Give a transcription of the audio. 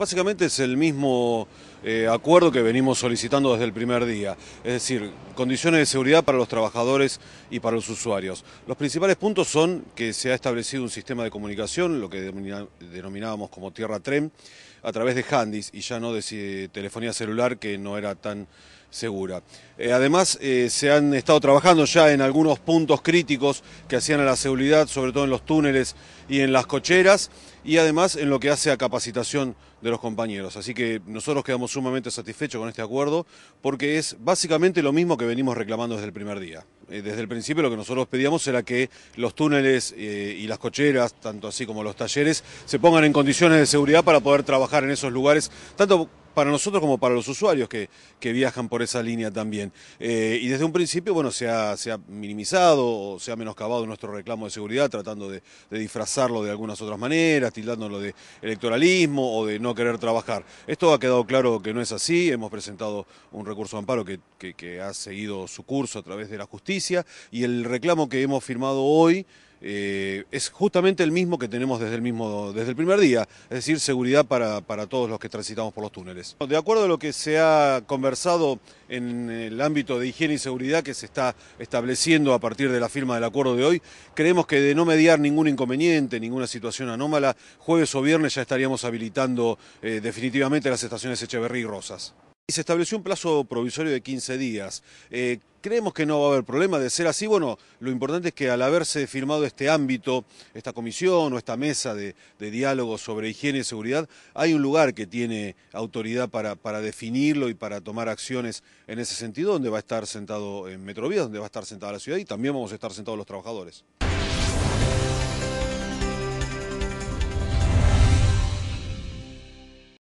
Básicamente es el mismo eh, acuerdo que venimos solicitando desde el primer día, es decir, condiciones de seguridad para los trabajadores y para los usuarios. Los principales puntos son que se ha establecido un sistema de comunicación, lo que denominábamos como Tierra Tren, a través de handys y ya no de telefonía celular que no era tan segura. Eh, además, eh, se han estado trabajando ya en algunos puntos críticos que hacían a la seguridad, sobre todo en los túneles y en las cocheras, y además en lo que hace a capacitación de los compañeros. Así que nosotros quedamos sumamente satisfecho con este acuerdo porque es básicamente lo mismo que venimos reclamando desde el primer día. Eh, desde el principio lo que nosotros pedíamos era que los túneles eh, y las cocheras, tanto así como los talleres, se pongan en condiciones de seguridad para poder trabajar en esos lugares, tanto para nosotros como para los usuarios que, que viajan por esa línea también. Eh, y desde un principio, bueno, se ha, se ha, minimizado o se ha menoscabado nuestro reclamo de seguridad, tratando de, disfrazarlo de algunas otras maneras, tildándolo de electoralismo o de no querer trabajar. Esto ha quedado claro que no es así, hemos presentado un recurso de amparo que ha seguido su curso a través de la justicia y el reclamo que hemos firmado hoy eh, es justamente el mismo que tenemos desde el, primer día, es decir, seguridad para, todos los que transitamos por los túneles. De acuerdo a lo que se ha conversado en el ámbito de higiene y seguridad que se está estableciendo a partir de la firma del acuerdo de hoy, creemos que de no mediar ningún inconveniente, ninguna situación anómala, jueves o viernes ya estaríamos habilitando eh, definitivamente las estaciones Echeverría y Rosas. Y se estableció un plazo provisorio de 15 días. Eh, creemos que no va a haber problema de ser así. Bueno, lo importante es que al haberse firmado este ámbito, esta comisión o esta mesa de, diálogo sobre higiene y seguridad, hay un lugar que tiene autoridad para, para, definirlo y para tomar acciones en ese sentido, donde va a estar sentado en Metrovía, donde va a estar sentada la ciudad y también vamos a estar sentados los trabajadores.